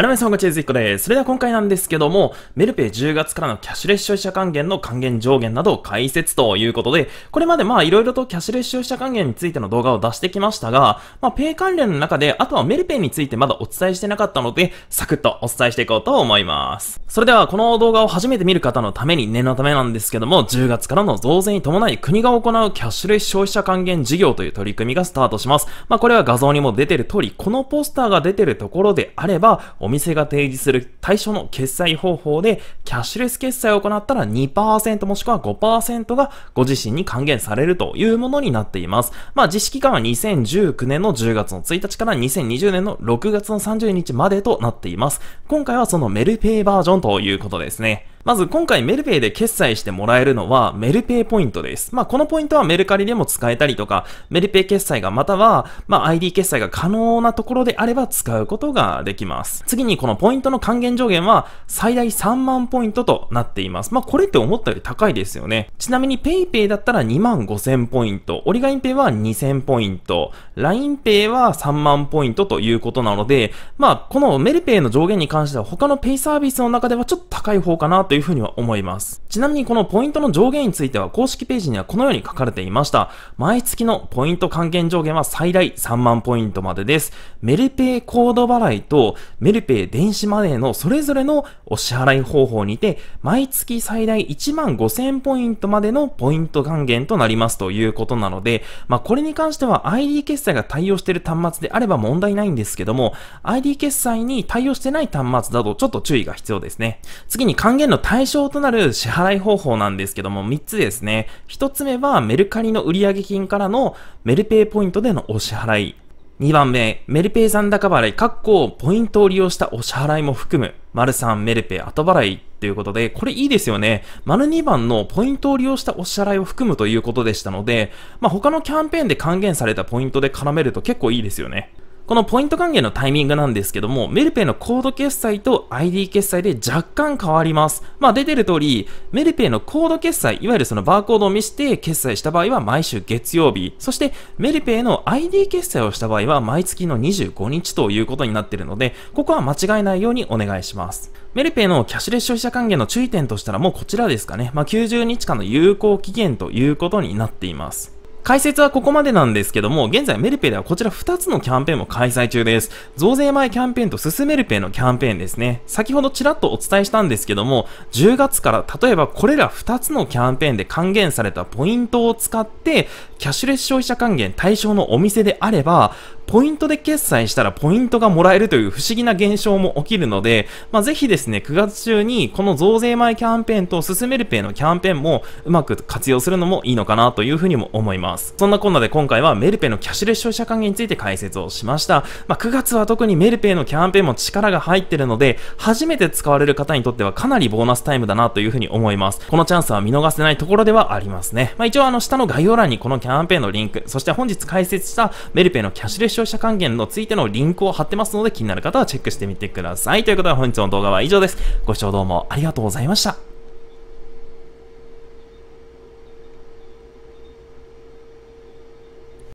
あルマさんこんにちは、ずこです。それでは今回なんですけども、メルペイ10月からのキャッシュレス消費者還元の還元上限などを解説ということで、これまでまあいろいろとキャッシュレス消費者還元についての動画を出してきましたが、まあペイ関連の中で、あとはメルペイについてまだお伝えしてなかったので、サクッとお伝えしていこうと思います。それではこの動画を初めて見る方のために念のためなんですけども、10月からの増税に伴い国が行うキャッシュレス消費者還元事業という取り組みがスタートします。まあこれは画像にも出てる通り、このポスターが出てるところであれば、お店が提示する対象の決済方法で、キャッシュレス決済を行ったら2%もしくは5%がご自身に還元されるというものになっています。まあ、実施期間は2019年の10月の1日から2020年の6月の30日までとなっています。今回はそのメルペイバージョンということですね。まず今回メルペイで決済してもらえるのはメルペイポイントです。まあ、このポイントはメルカリでも使えたりとか、メルペイ決済がまたは、まあ、ID 決済が可能なところであれば使うことができます。次にこのポイントの還元上限は最大3万ポイントとなっています。まあ、これって思ったより高いですよね。ちなみに PayPay だったら2万5000ポイント、オリガインペイは2000ポイント、l i n e イは3万ポイントということなので、まあ、このメルペイの上限に関しては他のペイサービスの中ではちょっと高い方かなというふうには思います。ちなみにこのポイントの上限については公式ページにはこのように書かれていました。毎月のポイント還元上限は最大3万ポイントまでです。メルペイコード払いとメルペイ電子マネーのそれぞれのお支払い方法にて、毎月最大1万5000ポイントまでのポイント還元となりますということなので、まあこれに関しては ID 決済が対応している端末であれば問題ないんですけども、ID 決済に対応してない端末だとちょっと注意が必要ですね。次に還元の対象となる支払い方法なんですけども、3つですね。1つ目はメルカリの売上金からのメルペイポイントでのお支払い。2番目、メルペイ残高払い、括弧ポイントを利用したお支払いも含む、丸3メルペイ後払いということで、これいいですよね。丸2番のポイントを利用したお支払いを含むということでしたので、まあ、他のキャンペーンで還元されたポイントで絡めると結構いいですよね。このポイント還元のタイミングなんですけども、メルペイのコード決済と ID 決済で若干変わります。まあ出てる通り、メルペイのコード決済、いわゆるそのバーコードを見して決済した場合は毎週月曜日、そしてメルペイの ID 決済をした場合は毎月の25日ということになってるので、ここは間違えないようにお願いします。メルペイのキャッシュレス消費者還元の注意点としたらもうこちらですかね。まあ90日間の有効期限ということになっています。解説はここまでなんですけども、現在メルペではこちら2つのキャンペーンも開催中です。増税前キャンペーンと進めるペのキャンペーンですね。先ほどちらっとお伝えしたんですけども、10月から例えばこれら2つのキャンペーンで還元されたポイントを使って、キャッシュレス消費者還元対象のお店であれば、ポイントで決済したらポイントがもらえるという不思議な現象も起きるので、まあ、ぜひですね、9月中にこの増税前キャンペーンと進めるペのキャンペーンもうまく活用するのもいいのかなというふうにも思います。ます。そんなこんなで今回はメルペイのキャッシュレス消費者還元について解説をしました。まあ、9月は特にメルペイのキャンペーンも力が入ってるので、初めて使われる方にとってはかなりボーナスタイムだなというふうに思います。このチャンスは見逃せないところではありますね。まあ、一応あの下の概要欄にこのキャンペーンのリンク、そして本日解説したメルペイのキャッシュレス消費者還元のついてのリンクを貼ってますので気になる方はチェックしてみてください。ということで本日の動画は以上です。ご視聴どうもありがとうございました。